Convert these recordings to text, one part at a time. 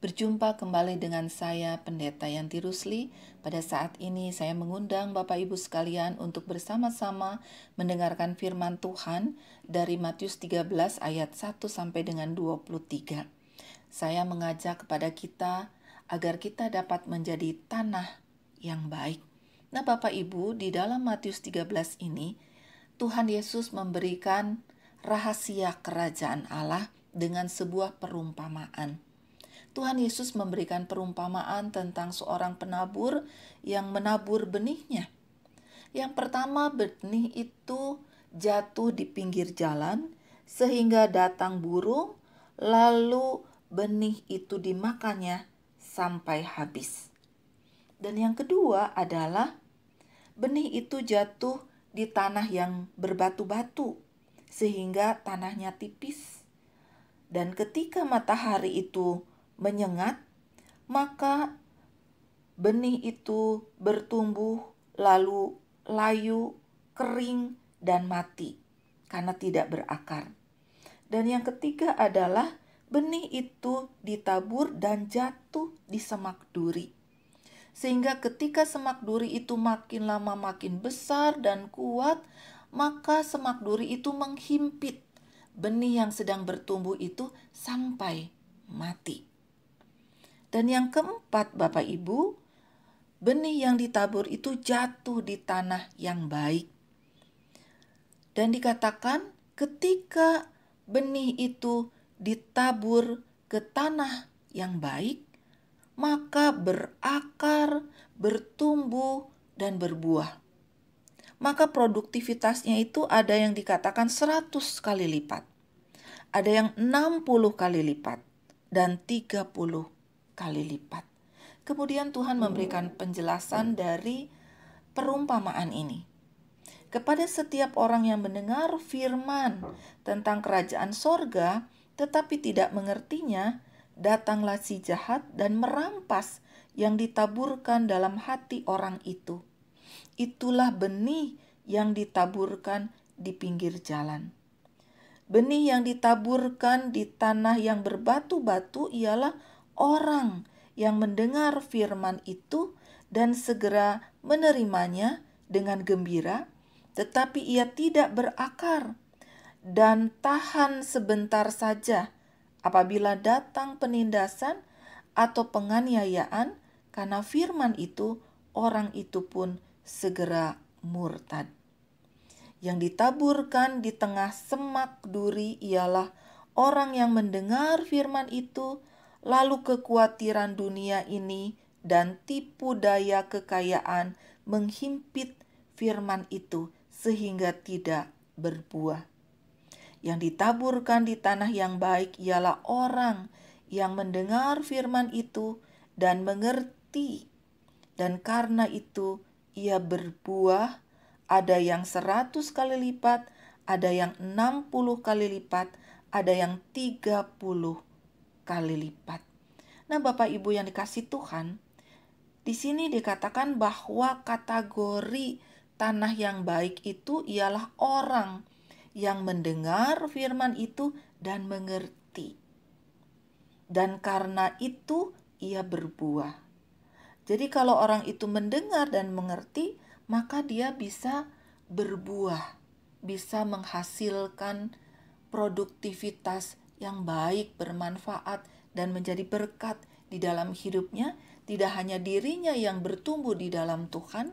berjumpa kembali dengan saya, Pendeta Yanti Rusli. Pada saat ini, saya mengundang Bapak Ibu sekalian untuk bersama-sama mendengarkan firman Tuhan dari Matius 13 ayat 1 sampai dengan 23. Saya mengajak kepada kita agar kita dapat menjadi tanah yang baik. Nah, Bapak Ibu, di dalam Matius 13 ini, Tuhan Yesus memberikan rahasia kerajaan Allah dengan sebuah perumpamaan Tuhan Yesus memberikan perumpamaan tentang seorang penabur yang menabur benihnya. Yang pertama, benih itu jatuh di pinggir jalan sehingga datang burung, lalu benih itu dimakannya sampai habis. Dan yang kedua adalah benih itu jatuh di tanah yang berbatu-batu sehingga tanahnya tipis. Dan ketika matahari itu menyengat, maka benih itu bertumbuh, lalu layu, kering, dan mati karena tidak berakar. Dan yang ketiga adalah benih itu ditabur dan jatuh di semak duri. Sehingga ketika semak duri itu makin lama makin besar dan kuat, maka semak duri itu menghimpit benih yang sedang bertumbuh itu sampai mati. Dan yang keempat, Bapak Ibu, benih yang ditabur itu jatuh di tanah yang baik. Dan dikatakan ketika benih itu ditabur ke tanah yang baik, maka berakar, bertumbuh, dan berbuah. Maka produktivitasnya itu ada yang dikatakan 100 kali lipat, ada yang 60 kali lipat, dan 30 kali lipat. Kemudian Tuhan memberikan penjelasan dari perumpamaan ini. Kepada setiap orang yang mendengar firman tentang kerajaan sorga tetapi tidak mengertinya, datanglah si jahat dan merampas yang ditaburkan dalam hati orang itu. Itulah benih yang ditaburkan di pinggir jalan. Benih yang ditaburkan di tanah yang berbatu-batu ialah orang yang mendengar firman itu dan segera menerimanya dengan gembira, tetapi ia tidak berakar dan tahan sebentar saja apabila datang penindasan atau penganiayaan karena firman itu, orang itu pun segera murtad. Yang ditaburkan di tengah semak duri ialah orang yang mendengar firman itu lalu kekhawatiran dunia ini dan tipu daya kekayaan menghimpit firman itu sehingga tidak berbuah. Yang ditaburkan di tanah yang baik ialah orang yang mendengar firman itu dan mengerti, dan karena itu ia berbuah. Ada yang seratus kali lipat, ada yang enam puluh kali lipat, ada yang tiga puluh kali lipat. Nah, Bapak Ibu yang dikasih Tuhan, di sini dikatakan bahwa kategori tanah yang baik itu ialah orang yang mendengar firman itu dan mengerti. Dan karena itu ia berbuah. Jadi kalau orang itu mendengar dan mengerti, maka dia bisa berbuah, bisa menghasilkan produktivitas yang baik, bermanfaat, dan menjadi berkat di dalam hidupnya, tidak hanya dirinya yang bertumbuh di dalam Tuhan,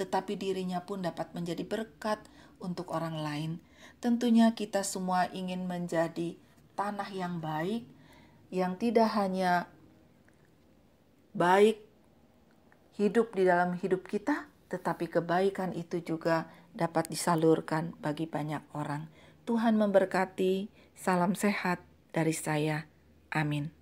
tetapi dirinya pun dapat menjadi berkat untuk orang lain. Tentunya kita semua ingin menjadi tanah yang baik, yang tidak hanya baik hidup di dalam hidup kita, tetapi kebaikan itu juga dapat disalurkan bagi banyak orang. Tuhan memberkati. Salam sehat dari saya. Amin.